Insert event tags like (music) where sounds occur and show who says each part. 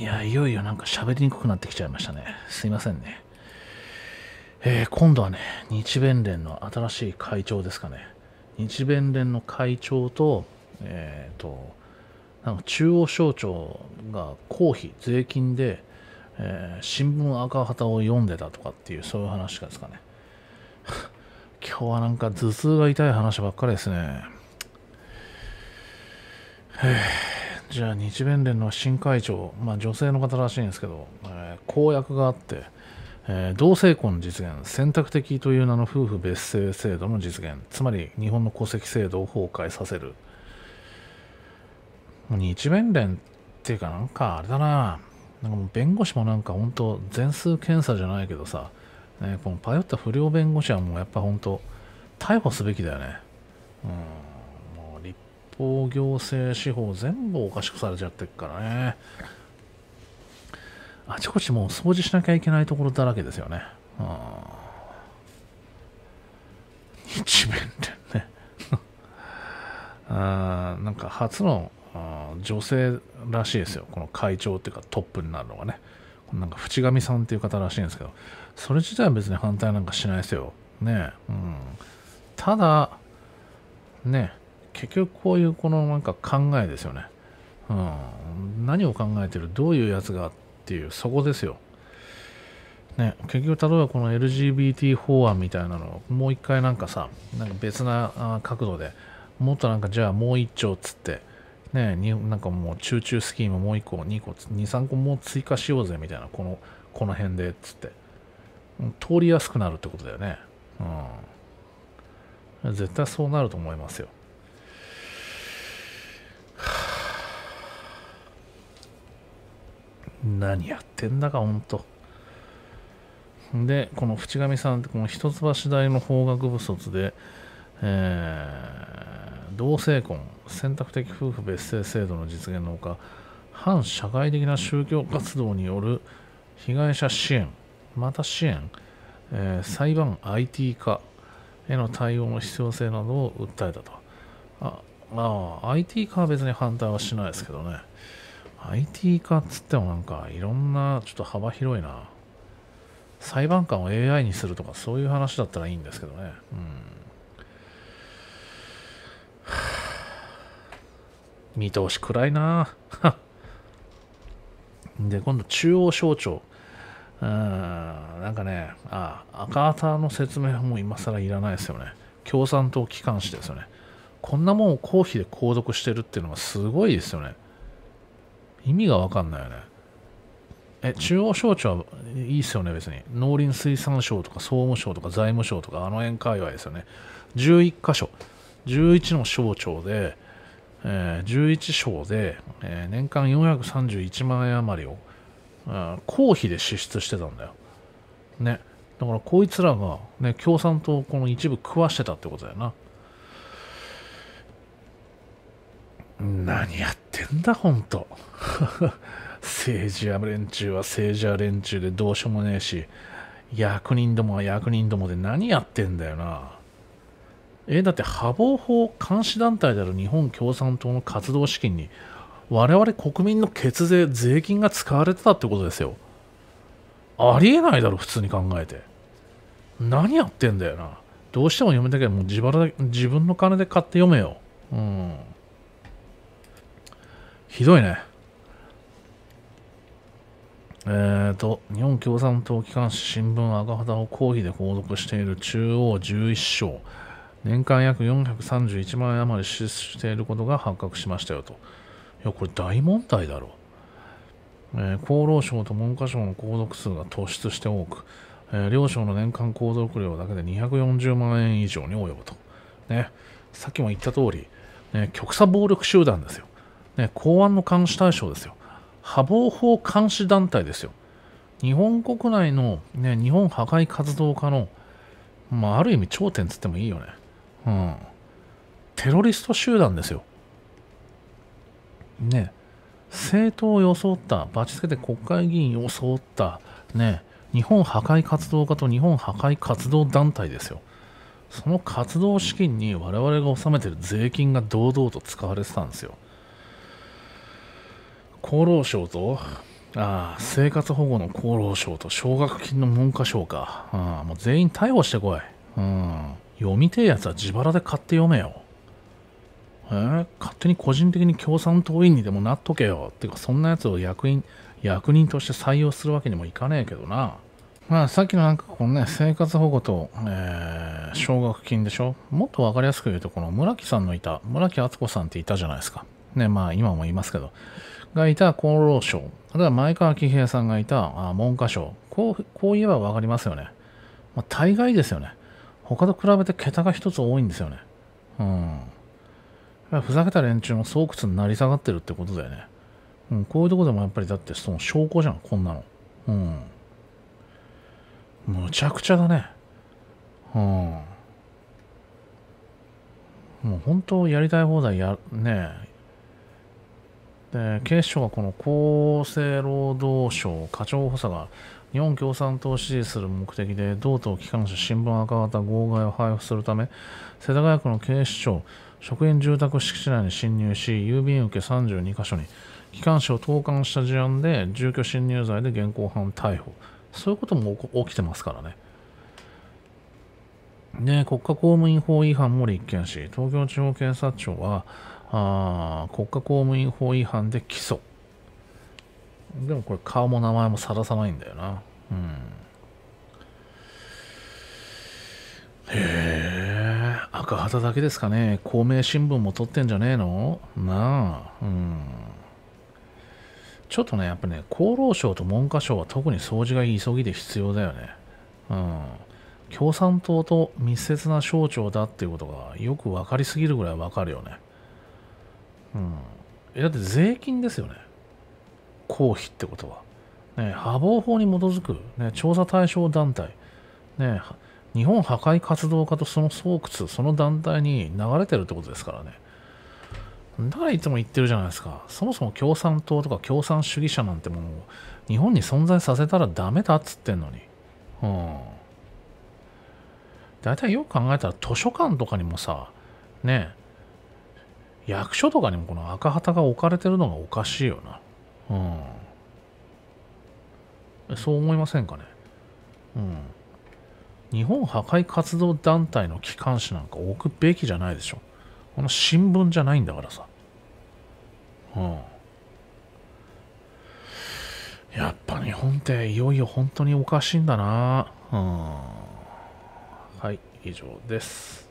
Speaker 1: いや、いよいよなんか喋りにくくなってきちゃいましたね。すいませんね。えー、今度はね、日弁連の新しい会長ですかね。日弁連の会長と、えっ、ー、と、なんか中央省庁が公費、税金で、えー、新聞赤旗を読んでたとかっていう、そういう話ですかね。(laughs) 今日はなんか頭痛が痛い話ばっかりですね。えじゃあ日弁連の新会長、まあ、女性の方らしいんですけど、えー、公約があって、えー、同性婚実現選択的という名の夫婦別姓制度の実現つまり日本の戸籍制度を崩壊させる日弁連っていうかなんかあれだななんかもう弁護士もなんか本当全数検査じゃないけどさ、ね、このパヨった不良弁護士はもうやっぱ本当逮捕すべきだよね、うん商業性司法全部おかしくされちゃってるからねあちこちもう掃除しなきゃいけないところだらけですよねうんでね (laughs) なんか初の女性らしいですよこの会長っていうかトップになるのがねなんか淵上さんっていう方らしいんですけどそれ自体は別に反対なんかしないですよねうんただね結局こういうこのなんか考えですよね、うん、何を考えてるどういうやつがっていうそこですよ、ね、結局例えばこの LGBT 法案みたいなのをもう一回なんかさなんか別な角度でもっとなんかじゃあもう一丁つってね、なんかもう中中スキームもう1個2個23個もう追加しようぜみたいなこのこの辺でっつって通りやすくなるってことだよねうん絶対そうなると思いますよ何やってんだか、ほんと。で、この淵上さんって、この一橋大の法学部卒で、えー、同性婚、選択的夫婦別姓制度の実現のほか、反社会的な宗教活動による被害者支援、また支援、えー、裁判 IT 化への対応の必要性などを訴えたと。ああ、IT 化は別に反対はしないですけどね。IT 化っつってもなんかいろんなちょっと幅広いな裁判官を AI にするとかそういう話だったらいいんですけどねうん見通し暗いな (laughs) で今度中央省庁うんなんかねあ赤旗の説明はもう今更いらないですよね共産党機関紙ですよねこんなもんを公費で購読してるっていうのがすごいですよね意味がわかんないよね。え、中央省庁はいいっすよね、別に。農林水産省とか総務省とか財務省とか、あの辺界隈ですよね。11箇所、11の省庁で、えー、11省で、えー、年間431万円余りを、うん、公費で支出してたんだよ。ね。だからこいつらが、ね、共産党をこの一部食わしてたってことだよな。何やってんだ、本当政治や連中は政治や連中でどうしようもねえし、役人どもは役人どもで何やってんだよな。えだって、波防法監視団体である日本共産党の活動資金に、我々国民の血税、税金が使われてたってことですよ。ありえないだろ、普通に考えて。何やってんだよな。どうしても読めたけど、もう自腹で自分の金で買って読めよ。うん。ひどいね。えーと、日本共産党機関紙新聞赤旗を抗議で購読している中央11章。年間約431万円余り支出していることが発覚しましたよと。いや、これ大問題だろう。えー、厚労省と文科省の購読数が突出して多く、えー、両省の年間購読料だけで240万円以上に及ぶと。ね、さっきも言った通り、ね、極左暴力集団ですよ。ね、公安の監視対象ですよ。波防法監視団体ですよ。日本国内の、ね、日本破壊活動家の、まあ、ある意味頂点つってもいいよね。うん。テロリスト集団ですよ。ね。政党を装った、バチつけて国会議員を装った、ね、日本破壊活動家と日本破壊活動団体ですよ。その活動資金に我々が納めてる税金が堂々と使われてたんですよ。厚労省とああ生活保護の厚労省と奨学金の文科省かああもう全員逮捕してこい、うん、読みてえやつは自腹で買って読めよえー、勝手に個人的に共産党員にでもなっとけよってかそんなやつを役員役人として採用するわけにもいかねえけどなまあさっきのなんかこのね生活保護と、えー、奨学金でしょもっとわかりやすく言うとこの村木さんのいた村木敦子さんっていたじゃないですかねまあ今もいますけどがいた厚労省、あるいは前川喜平さんがいた文科省、こう、こう言えば分かりますよね。まあ、大概ですよね。他と比べて桁が一つ多いんですよね。うん。ふざけた連中の巣窟になり下がってるってことだよね。うん、こういうとこでもやっぱりだってその証拠じゃん、こんなの。うん。むちゃくちゃだね。うん。もう本当やりたい放題や、ね、で警視庁はこの厚生労働省課長補佐が日本共産党を支持する目的で同党機関車新聞赤旗号外を配布するため世田谷区の警視庁職員住宅敷地内に侵入し郵便受け32箇所に機関車を投函した事案で住居侵入罪で現行犯逮捕そういうことも起きてますからね。で国家公務員法違反も立件し東京地方検察庁はあ国家公務員法違反で起訴。でもこれ顔も名前もさらさないんだよな。うん。へえ、赤旗だけですかね。公明新聞も撮ってんじゃねえのなあ。うん。ちょっとね、やっぱね、厚労省と文科省は特に掃除が急ぎで必要だよね。うん。共産党と密接な省庁だっていうことがよく分かりすぎるぐらい分かるよね。うん、だって税金ですよね、公費ってことは。ね、破防法に基づく、ね、調査対象団体、ね、日本破壊活動家とその巣窟、その団体に流れてるってことですからね。だからいつも言ってるじゃないですか。そもそも共産党とか共産主義者なんてものを日本に存在させたらダメだっつってんのに。うん。大体よく考えたら図書館とかにもさ、ね、役所とかにもこの赤旗が置かれてるのがおかしいよな。うん。そう思いませんかね。うん。日本破壊活動団体の機関紙なんか置くべきじゃないでしょ。この新聞じゃないんだからさ。うん。やっぱ日本っていよいよ本当におかしいんだな。うん。はい、以上です。